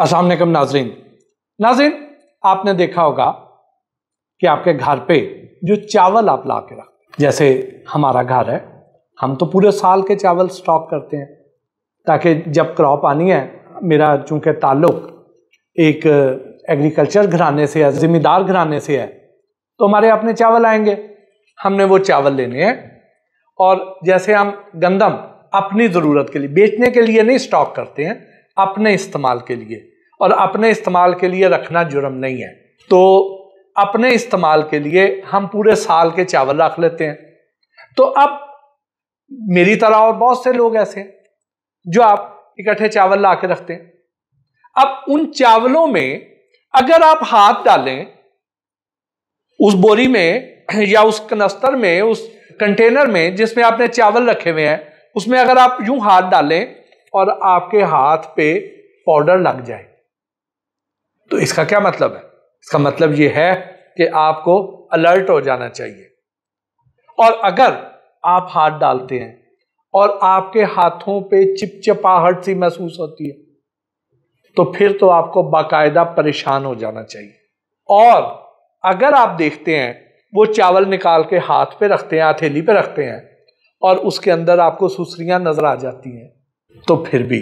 असलकम नाजरीन नाजरीन आपने देखा होगा कि आपके घर पे जो चावल आप ला के रखते जैसे हमारा घर है हम तो पूरे साल के चावल स्टॉक करते हैं ताकि जब क्रॉप आनी है मेरा चूंकि ताल्लुक एक एग्रीकल्चर घराने से है ज़िम्मेदार घराने से है तो हमारे अपने चावल आएंगे हमने वो चावल लेने हैं और जैसे हम गंदम अपनी ज़रूरत के लिए बेचने के लिए नहीं स्टॉक करते हैं अपने इस्तेमाल के लिए और अपने इस्तेमाल के लिए रखना जुर्म नहीं है तो अपने इस्तेमाल के लिए हम पूरे साल के चावल रख लेते हैं तो अब मेरी तरह और बहुत से लोग ऐसे हैं जो आप इकट्ठे चावल ला के रखते हैं अब उन चावलों में अगर आप हाथ डालें उस बोरी में या उस कनस्तर में उस कंटेनर में जिसमें आपने चावल रखे हुए हैं उसमें अगर आप यूं हाथ डालें और आपके हाथ पे पाउडर लग जाए तो इसका क्या मतलब है इसका मतलब यह है कि आपको अलर्ट हो जाना चाहिए और अगर आप हाथ डालते हैं और आपके हाथों पे चिपचिपाहट सी महसूस होती है तो फिर तो आपको बाकायदा परेशान हो जाना चाहिए और अगर आप देखते हैं वो चावल निकाल के हाथ पे रखते हैं हथेली पे रखते हैं और उसके अंदर आपको सुसरियां नजर आ जाती हैं तो फिर भी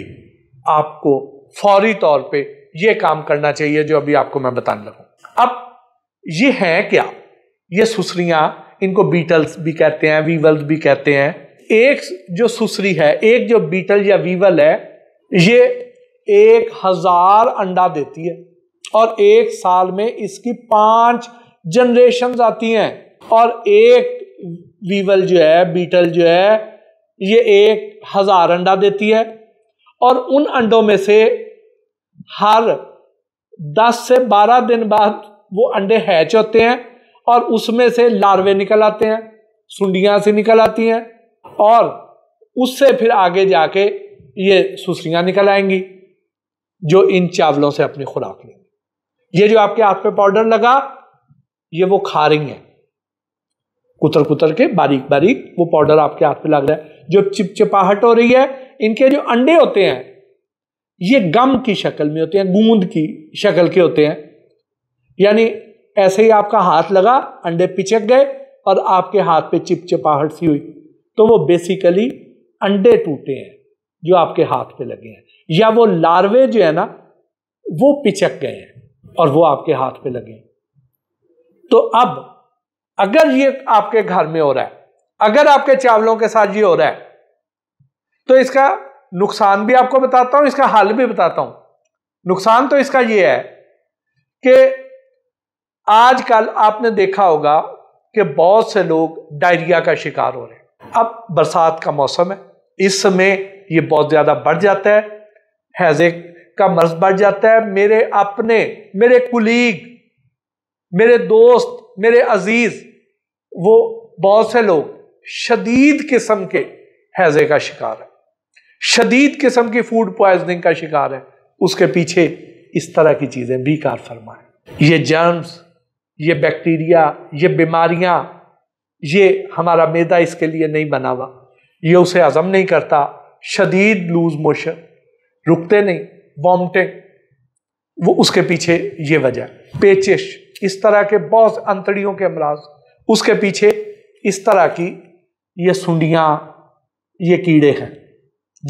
आपको फौरी तौर पे ये काम करना चाहिए जो अभी आपको मैं बताने लगूं अब ये है क्या ये सुसरियां इनको बीटल्स भी कहते हैं वीवल्स भी कहते हैं एक जो सुसरी है एक जो बीटल या वीवल है ये एक हजार अंडा देती है और एक साल में इसकी पांच जनरेशन आती हैं और एक वीवल जो है बीटल जो है ये एक हजार अंडा देती है और उन अंडों में से हर दस से बारह दिन बाद वो अंडे हैच होते हैं और उसमें से लार्वे निकल आते हैं सुंडियां से निकल आती हैं और उससे फिर आगे जाके ये सुसरियां निकल आएंगी जो इन चावलों से अपनी खुराक लेंगी ये जो आपके हाथ पे पाउडर लगा ये वो खा रही हैं कुतर कुतर के बारीक बारीक वो पाउडर आपके हाथ पे लग रहा है जो चिपचिपाहट हो रही है इनके जो अंडे होते हैं ये गम की शक्ल में होते हैं गूंद की शक्ल के होते हैं यानी ऐसे ही आपका हाथ लगा अंडे पिचक गए और आपके हाथ पे चिपचिपाहट सी हुई तो वो बेसिकली अंडे टूटे हैं जो आपके हाथ पे लगे हैं या वो लार्वे जो है ना वो पिचक गए हैं और वो आपके हाथ पे लगे हैं तो अब अगर ये आपके घर में हो रहा है अगर आपके चावलों के साथ ये हो रहा है तो इसका नुकसान भी आपको बताता हूं इसका हल भी बताता हूं नुकसान तो इसका ये है कि आजकल आपने देखा होगा कि बहुत से लोग डायरिया का शिकार हो रहे हैं अब बरसात का मौसम है इस समय ये बहुत ज़्यादा बढ़ जाता है हैजे का मर्ज बढ़ जाता है मेरे अपने मेरे कुलीग मेरे दोस्त मेरे अजीज वो बहुत से लोग शदीद किस्म के हैजे का शिकार है शदीद किस्म की फूड पॉइजनिंग का शिकार है उसके पीछे इस तरह की चीज़ें भी कार फरमाए ये जर्म्स ये बैक्टीरिया ये बीमारियां ये हमारा मैदा इसके लिए नहीं बना हुआ ये उसे हज़म नहीं करता शदीद लूज मोशन रुकते नहीं वॉमटिंग वो उसके पीछे ये वजह पेचिश इस तरह के बहुत अंतड़ियों के अमराज उसके पीछे इस तरह की ये सुंडियाँ ये कीड़े हैं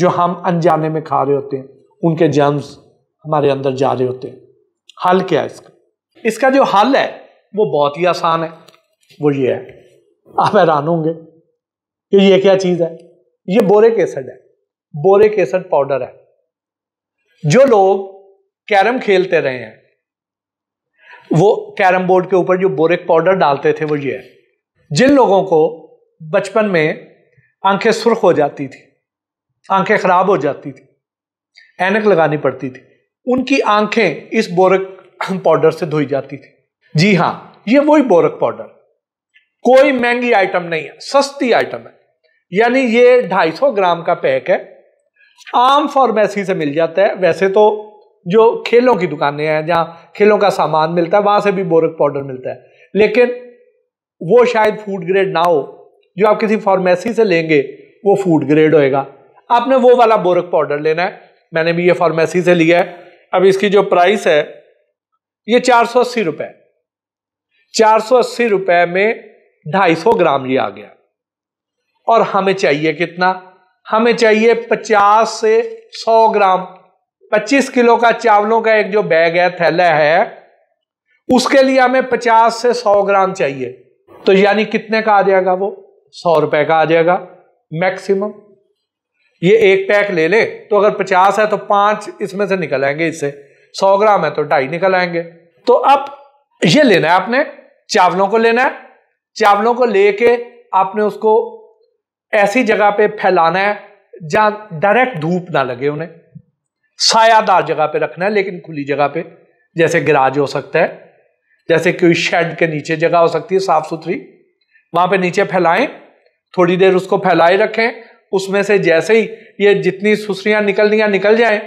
जो हम अनजाने में खा रहे होते हैं उनके जर्म्स हमारे अंदर जा रहे होते हैं हल क्या है इसका इसका जो हल है वो बहुत ही आसान है वो ये है आप हैरान होंगे कि ये क्या चीज़ है ये बोरे केसड है बोरे केसड पाउडर है जो लोग कैरम खेलते रहे हैं वो कैरम बोर्ड के ऊपर जो बोरिक पाउडर डालते थे वो ये है जिन लोगों को बचपन में आंखें सुर्ख हो जाती थी आंखें खराब हो जाती थी एनक लगानी पड़ती थी उनकी आंखें इस बोरक पाउडर से धोई जाती थी जी हाँ ये वही बोरक पाउडर कोई महंगी आइटम नहीं है सस्ती आइटम है यानी ये 250 ग्राम का पैक है आम फार्मेसी से मिल जाता है वैसे तो जो खेलों की दुकानें हैं जहाँ खेलों का सामान मिलता है वहां से भी बोरक पाउडर मिलता है लेकिन वो शायद फूड ग्रेड ना हो जो आप किसी फार्मेसी से लेंगे वो फूड ग्रेड होएगा आपने वो वाला बोरक पाउडर लेना है मैंने भी ये फार्मेसी से लिया है अब इसकी जो प्राइस है ये चार सौ अस्सी रुपये चार सौ अस्सी रुपये में ढाई सौ ग्राम ये आ गया और हमें चाहिए कितना हमें चाहिए पचास से सौ ग्राम 25 किलो का चावलों का एक जो बैग है थैला है उसके लिए हमें 50 से 100 ग्राम चाहिए तो यानी कितने का आ जाएगा वो सौ रुपए का आ जाएगा मैक्सिमम ये एक पैक ले ले तो अगर 50 है तो पांच इसमें से निकल आएंगे इससे 100 ग्राम है तो ढाई निकल आएंगे तो अब ये लेना है आपने चावलों को लेना है चावलों को लेके आपने उसको ऐसी जगह पे फैलाना है जहां डायरेक्ट धूप ना लगे उन्हें सायादार जगह पे रखना है लेकिन खुली जगह पे जैसे गिराज हो सकता है जैसे कोई शेड के नीचे जगह हो सकती है साफ सुथरी वहां पे नीचे फैलाएं थोड़ी देर उसको फैलाए रखें उसमें से जैसे ही ये जितनी सुसरियां निकलनियां निकल जाएं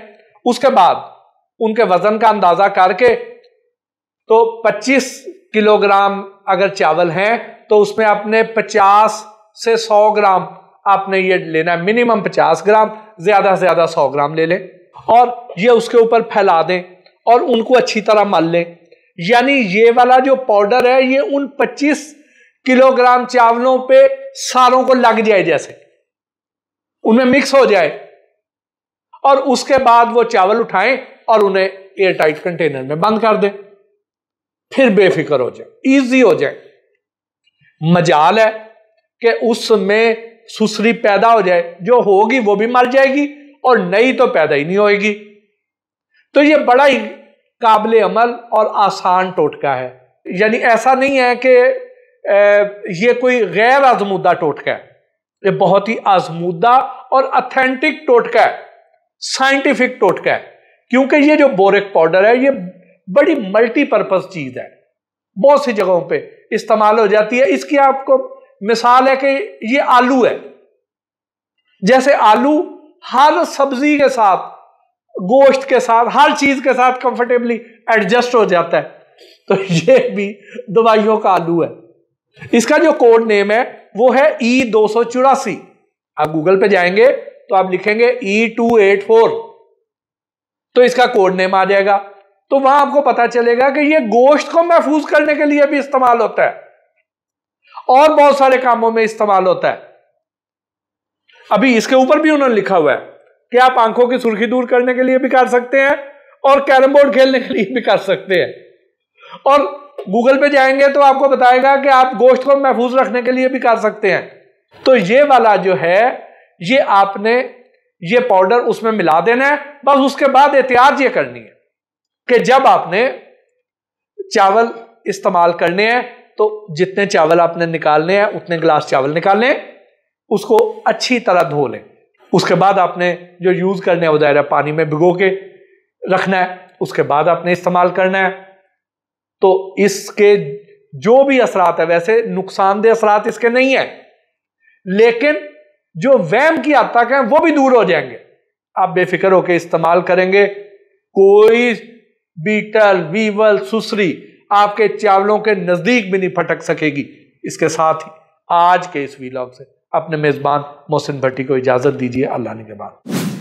उसके बाद उनके वजन का अंदाजा करके तो 25 किलोग्राम अगर चावल हैं तो उसमें आपने 50 से 100 ग्राम आपने ये लेना है मिनिमम 50 ग्राम ज्यादा से ज्यादा 100 ग्राम ले लें और ये उसके ऊपर फैला दें और उनको अच्छी तरह मल लें यानी ये वाला जो पाउडर है ये उन 25 किलोग्राम चावलों पे सारों को लग जाए जैसे उनमें मिक्स हो जाए और उसके बाद वो चावल उठाएं और उन्हें एयर टाइट कंटेनर में बंद कर दें फिर बेफिक्र हो जाए इजी हो जाए मजाल है कि उसमें सुसरी पैदा हो जाए जो होगी वो भी मर जाएगी और नई तो पैदा ही नहीं होगी तो ये बड़ा ही काबिल अमल और आसान टोटका है यानी ऐसा नहीं है कि ये कोई गैर आजमूदा टोटका है ये बहुत ही आजमूदा और अथेंटिक टोटका है साइंटिफिक टोटका है क्योंकि ये जो बोरिक पाउडर है ये बड़ी मल्टीपर्पज चीज़ है बहुत सी जगहों पे इस्तेमाल हो जाती है इसकी आपको मिसाल है कि ये आलू है जैसे आलू हर सब्जी के साथ गोश्त के साथ हर चीज के साथ कंफर्टेबली एडजस्ट हो जाता है तो ये भी दवाइयों का आलू है इसका जो कोड नेम है वो है ई e दो सौ चौरासी आप गूगल पे जाएंगे तो आप लिखेंगे ई टू एट फोर तो इसका कोड नेम आ जाएगा तो वहां आपको पता चलेगा कि ये गोश्त को महफूज करने के लिए भी इस्तेमाल होता है और बहुत सारे कामों में इस्तेमाल होता है अभी इसके ऊपर भी उन्होंने लिखा हुआ है कि आप आंखों की सुर्खी दूर करने के लिए भी कर सकते हैं और कैरम बोर्ड खेलने के लिए भी कर सकते हैं और गूगल पे जाएंगे तो आपको बताएगा कि आप गोश्त को महफूज रखने के लिए भी कर सकते हैं तो ये वाला जो है ये आपने ये पाउडर उसमें मिला देना है बस उसके बाद एहतियात ये करनी है कि जब आपने चावल इस्तेमाल करने हैं तो जितने चावल आपने निकालने हैं उतने गिलास चावल हैं उसको अच्छी तरह धो लें उसके बाद आपने जो यूज़ करने वो दायरा पानी में भिगो के रखना है उसके बाद आपने इस्तेमाल करना है तो इसके जो भी असरात है वैसे नुकसानदेह असरात इसके नहीं है लेकिन जो वैम की हद तक है वो भी दूर हो जाएंगे आप बेफिक्र होकर इस्तेमाल करेंगे कोई बीटल वीवल सुसरी आपके चावलों के नज़दीक भी नहीं फटक सकेगी इसके साथ ही आज के इस वीलॉग से अपने मेज़बान मोहसिन भट्टी को इजाज़त दीजिए अल्लाह ने के बाद